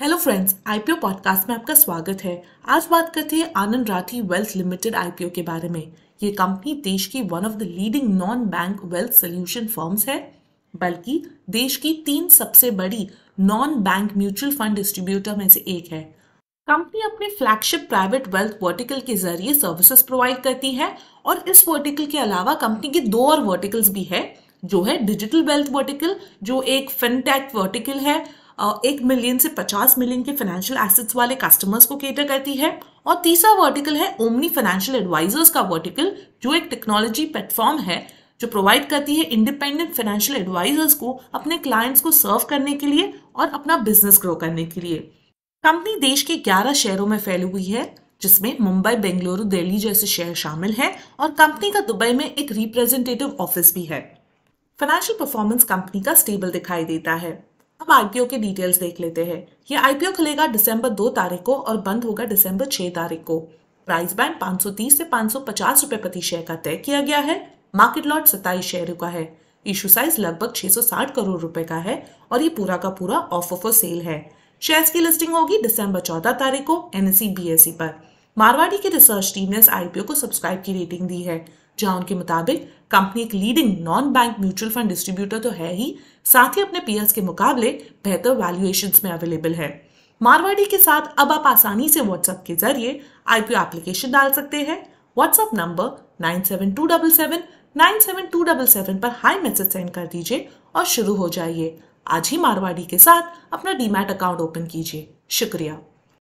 hello friends IPO podcast में आपका स्वागत है आज बात करते हैं Anand Rathi wealth limited IPO के बारे में ये कंपनी देश की one of the leading non bank wealth solution firms है बल्कि देश की तीन सबसे बड़ी non bank mutual fund distributor में से एक है कंपनी अपने फ्लैगशिप प्राइवेट वेल्थ वर्टिकल के जरिए सर्विसेज प्रोवाइड करती है और इस वर्टिकल के अलावा कंपनी के दो और वर्टिकल्स भी है जो है डिजिटल वेल्थ वर्टिकल जो एक फिनटेक वर्टिकल है एक मिलियन से पचास मिलियन के फाइनेंशियल एसेट्स वाले कस्टमर्स को केटर करती है और तीसरा वर्टिकल है ओमनी फाइनेंशियल एडवाइजर्स का वर्टिकल जो एक टेक्नोलॉजी प्लेटफॉर्म है जो प्रोवाइड करती है इंडिपेंडेंट फाइनेंशियल एडवाइजर्स को अपने क्लाइंट्स को सर्व करने के लिए और अपना बिजनेस ग्रो करने के लिए कंपनी देश के 11 शहरों में फैली हुई है जिसमें मुंबई बेंगलुरु दिल्ली जैसे शहर शामिल हैं और कंपनी का दुबई में एक रिप्रेजेंटेटिव ऑफिस भी है फाइनेंशियल परफॉर्मेंस कंपनी का स्टेबल दिखाई देता है अब आईपीओ के डिटेल्स देख लेते हैं ये आईपीओ खुलेगा दिसंबर दो तारीख को और बंद होगा दिसंबर छह तारीख को प्राइस बैंड 530 से 550 रुपए प्रति शेयर का तय किया गया है मार्केट लॉट सत्ताईस शेयर का है इशू साइज लगभग 660 करोड़ रुपए का है और ये पूरा का पूरा ऑफ ऑफ सेल है शेयर्स की लिस्टिंग होगी दिसंबर 14 तारीख को एनएससी बीएसई e e पर मारवाड़ी की रिसर्च टीम ने इस आईपीओ को सब्सक्राइब की रेटिंग दी है जहां उनके मुताबिक कंपनी एक leading non bank mutual fund distributor तो है ही साथ ही अपने पीयर्स के मुकाबले बेहतर वैल्यूएशन में अवेलेबल है मारवाड़ी के साथ अब आप आसानी से व्हाट्सएप के जरिए आईपीओ एप्लीकेशन डाल सकते हैं WhatsApp number nine seven two double seven nine seven two double seven पर हाई मैसेज सेंड कर दीजिए और शुरू हो जाइए आज ही मारवाड़ी के साथ अपना डीमैट अकाउंट ओपन कीजिए शुक्रिया